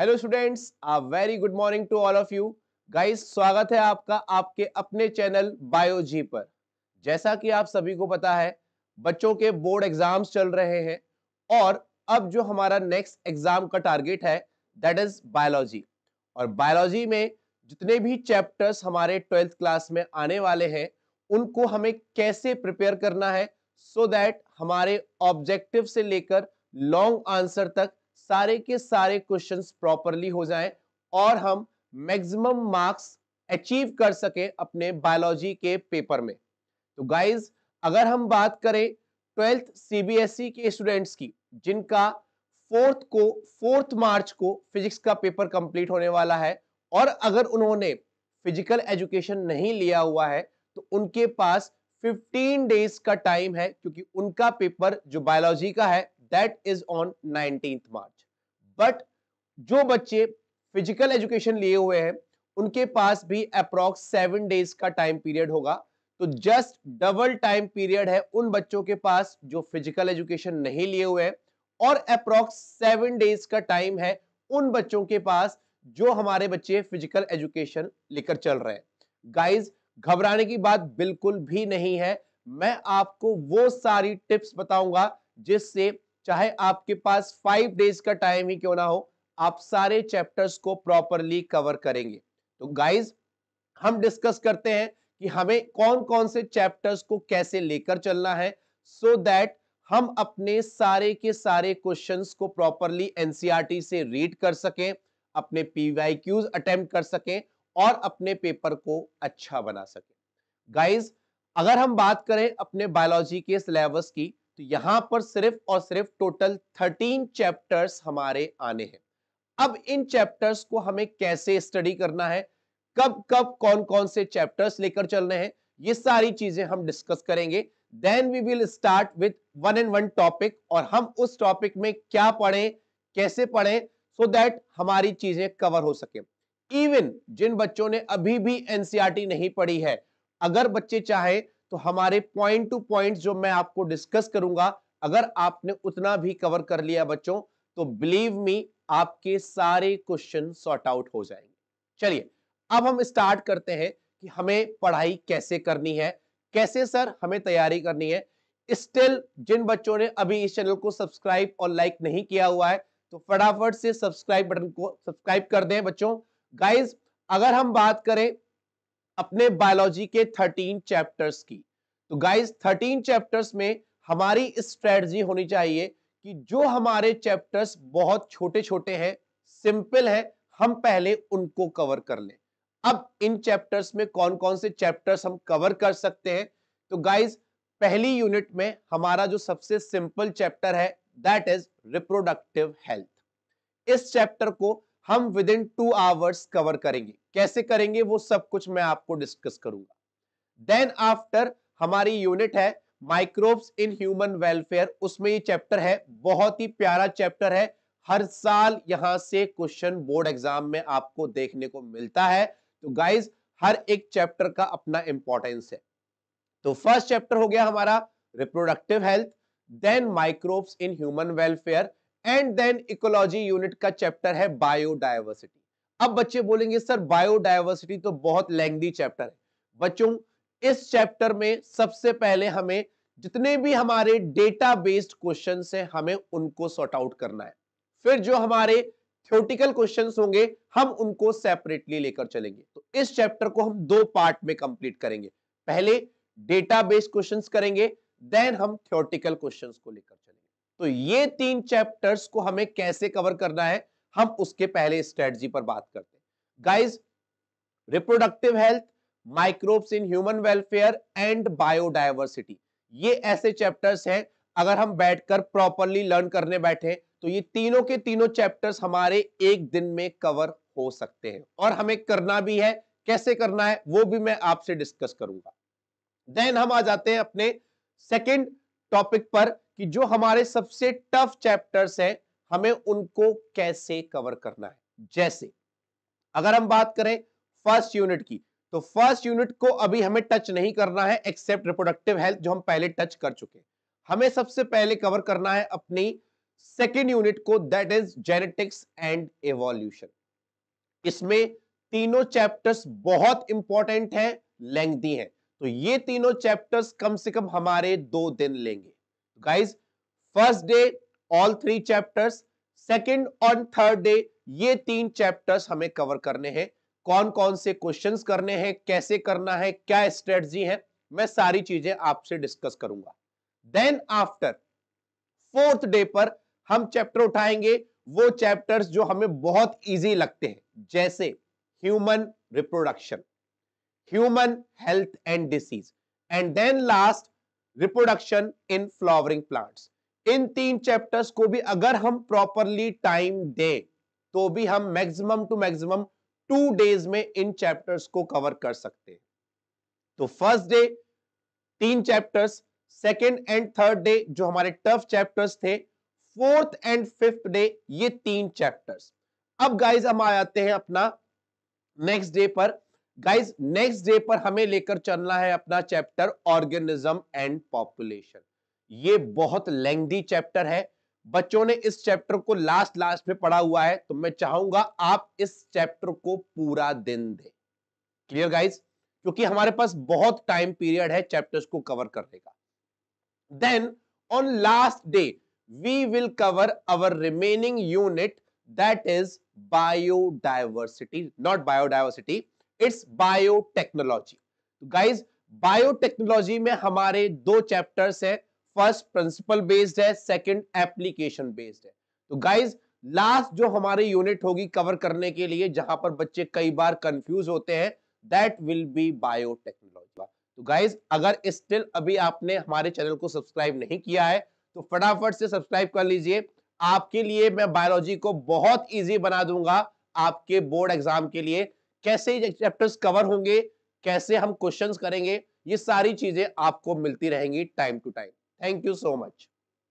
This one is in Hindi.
hello students a very good morning to all of you guys स्वागत है आपका आपके अपने चैनल बायोजी पर जैसा कि आप सभी को पता है बच्चों के बोर्ड एग्जाम्स चल रहे हैं और अब जो हमारा नेक्स्ट एग्जाम का टारगेट है दैट इज बायोलॉजी और बायोलॉजी में जितने भी चैप्टर्स हमारे ट्वेल्थ क्लास में आने वाले हैं उनको हमें कैसे प्रिपेयर करना है सो so दैट हमारे ऑब्जेक्टिव से लेकर लॉन्ग आंसर तक सारे के सारे क्वेश्चन प्रॉपरली हो जाए और हम मैक्सिमम मार्क्स अचीव कर सके अपने बायोलॉजी के पेपर में तो गाइज अगर हम बात करें ट्वेल्थ सीबीएसई e के स्टूडेंट्स की जिनका फोर्थ को फोर्थ मार्च को फिजिक्स का पेपर कंप्लीट होने वाला है और अगर उन्होंने फिजिकल एजुकेशन नहीं लिया हुआ है तो उनके पास 15 डेज का टाइम है क्योंकि उनका पेपर जो बायोलॉजी का है that is on nineteen March but जो बच्चे फिजिकल एजुकेशन लिए हुए हैं उनके पास भी अप्रॉक्स सेवन डेज का टाइम पीरियड होगा तो जस्ट डबल टाइम पीरियड है उन बच्चों के पास जो फिजिकल एजुकेशन नहीं लिए हुए हैं और अप्रॉक्स सेवन डेज का टाइम है उन बच्चों के पास जो हमारे बच्चे फिजिकल एजुकेशन लेकर चल रहे हैं गाइज घबराने की बात बिल्कुल भी नहीं है मैं आपको वो सारी टिप्स बताऊंगा जिससे चाहे आपके पास फाइव डेज का टाइम ही क्यों ना हो आप सारे चैप्टर्स को प्रॉपरली कवर करेंगे तो गाइज हम डिस्कस करते हैं कि हमें कौन कौन से चैप्टर्स को कैसे लेकर चलना है सो so दैट हम अपने सारे के सारे क्वेश्चंस को प्रॉपरली एनसीईआरटी e से रीड कर सकें अपने पीवाईक्यूज क्यूज अटेम्प्ट कर सकें और अपने पेपर को अच्छा बना सकें गाइज अगर हम बात करें अपने बायोलॉजी के सिलेबस की तो यहां पर सिर्फ और सिर्फ टोटल थर्टीन चैप्टर्स हमारे आने हैं अब इन चैप्टर्स को हमें कैसे स्टडी करना है कब कब कौन कौन से चैप्टर्स लेकर चलने हैं ये सारी चीजें हम डिस्कस करेंगे then we will start with one and one topic और हम उस टॉपिक में क्या पढ़ें कैसे पढ़ें सो so दैट हमारी चीजें कवर हो सके इवन जिन बच्चों ने अभी भी एनसीआरटी e नहीं पढ़ी है अगर बच्चे चाहें तो हमारे पॉइंट टू पॉइंट जो मैं आपको डिस्कस करूंगा अगर आपने उतना भी कवर कर लिया बच्चों तो बिलीव मी आपके सारे क्वेश्चन सॉर्ट आउट हो जाएंगे चलिए अब हम स्टार्ट करते हैं कि हमें पढ़ाई कैसे करनी है कैसे सर हमें तैयारी करनी है स्टिल जिन बच्चों ने अभी इस चैनल को सब्सक्राइब और लाइक नहीं किया हुआ है तो फटाफट से सब्सक्राइब बटन को सब्सक्राइब कर दें बच्चों गाइज अगर हम बात करें अपने बायोलॉजी के थर्टीन चैप्टर्स की तो गाइज थर्टीन चैप्टर्स में हमारी स्ट्रेटजी होनी चाहिए कि जो हमारे चैप्टर्स बहुत छोटे छोटे हैं सिंपल है हम पहले उनको कवर कर लें अब इन चैप्टर्स में कौन कौन से चैप्टर्स हम कवर कर सकते हैं तो गाइज पहली यूनिट में हमारा जो सबसे सिंपल चैप्टर है दैट इज रिप्रोडक्टिव हेल्थ इस चैप्टर को हम within two hours cover करेंगे कैसे करेंगे वो सब कुछ मैं आपको डिस्कस करूंगा देन आफ्टर हमारी यूनिट है माइक्रोब्स इन ह्यूमन वेलफेयर उसमें ये चैप्टर है बहुत ही प्यारा चैप्टर है हर साल यहां से क्वेश्चन बोर्ड एग्जाम में आपको देखने को मिलता है तो गाइज हर एक चैप्टर का अपना इंपॉर्टेंस है तो फर्स्ट चैप्टर हो गया हमारा reproductive health then microbes in human welfare and then ecology unit का चैप्टर है बायोडाइवर्सिटी अब बच्चे बोलेंगे सर बायोडाइवर्सिटी तो बहुत लेंदी चैप्टर है बच्चों इस चैप्टर में सबसे पहले हमें जितने भी हमारे डेटा बेस्ड क्वेश्चन है हमें उनको सॉर्ट आउट करना है फिर जो हमारे थ्योटिकल क्वेश्चन होंगे हम उनको सेपरेटली लेकर चलेंगे तो इस चैप्टर को हम दो पार्ट में कंप्लीट करेंगे पहले डेटा बेस्ड क्वेश्चन करेंगे देन हम थ्योटिकल क्वेश्चन को लेकर तो ये तीन चैप्टर्स को हमें कैसे कवर करना है हम उसके पहले स्ट्रेटजी पर बात करते हैं guys reproductive health microbes in human welfare and biodiversity ये ऐसे चैप्टर्स हैं अगर हम बैठकर प्रॉपरली लर्न करने बैठे तो ये तीनों के तीनों चैप्टर्स हमारे एक दिन में कवर हो सकते हैं और हमें करना भी है कैसे करना है वो भी मैं आपसे डिस्कस करूंगा देन हम आ जाते हैं अपने सेकेंड टॉपिक पर कि जो हमारे सबसे टफ चैप्टर्स हैं हमें उनको कैसे कवर करना है जैसे अगर हम बात करें फर्स्ट यूनिट की तो फर्स्ट यूनिट को अभी हमें टच नहीं करना है एक्सेप्ट रिप्रोडक्टिव हेल्थ जो हम पहले टच कर चुके हैं हमें सबसे पहले कवर करना है अपनी सेकेंड यूनिट को that is genetics and evolution इसमें तीनों चैप्टर्स बहुत इंपॉर्टेंट हैं लेंथी हैं तो ये तीनों चैप्टर्स कम से कम हमारे दो दिन लेंगे guys first day all three chapters second और थर्ड डे ये तीन चैप्टर्स हमें कवर करने हैं कौन कौन से क्वेश्चंस करने हैं कैसे करना है क्या स्ट्रेटजी है मैं सारी चीजें आपसे डिस्कस करूंगा देन आफ्टर फोर्थ डे पर हम चैप्टर उठाएंगे वो चैप्टर्स जो हमें बहुत इजी लगते हैं जैसे human reproduction human health and disease and then last reproduction in flowering plants इन तीन चैप्टर्स को भी अगर हम प्रॉपरली टाइम दें तो भी हम maximum to maximum two days में इन चैप्टर्स को कवर कर सकते हैं तो फर्स्ट डे तीन chapters second and third day जो हमारे टफ चैप्टर्स थे फोर्थ एंड फिफ्थ डे ये तीन चैप्टर्स अब गाइज हम आ जाते हैं अपना नेक्स्ट डे पर गाइज नेक्स्ट डे पर हमें लेकर चलना है अपना चैप्टर ऑर्गेनिज्म एंड पॉपुलेशन ये बहुत लेंदी चैप्टर है बच्चों ने इस चैप्टर को लास्ट लास्ट में पढ़ा हुआ है तो मैं चाहूंगा आप इस चैप्टर को पूरा दिन दें क्लियर गाइज क्योंकि हमारे पास बहुत टाइम पीरियड है चैप्टर्स को कवर करने का then on last day we will cover our remaining unit that is biodiversity not biodiversity it's biotechnology तो गाइज बायोटेक्नोलॉजी में हमारे दो चैप्टर्स है फर्स्ट प्रिंसिपल बेस्ड है सेकेंड एप्लीकेशन बेस्ड है तो गाइज लास्ट जो हमारी यूनिट होगी कवर करने के लिए जहां पर बच्चे कई बार कंफ्यूज होते हैं दैट विल बी बायोटेक्नोलॉजी तो गाइज अगर स्टिल अभी आपने हमारे चैनल को सब्सक्राइब नहीं किया है तो फटाफट से सब्सक्राइब कर लीजिए आपके लिए मैं बायोलॉजी को बहुत इजी बना दूंगा आपके बोर्ड एग्जाम के लिए कैसे चैप्टर्स कवर होंगे कैसे हम क्वेश्चंस करेंगे ये सारी चीजें आपको मिलती रहेंगी time to time thank you so much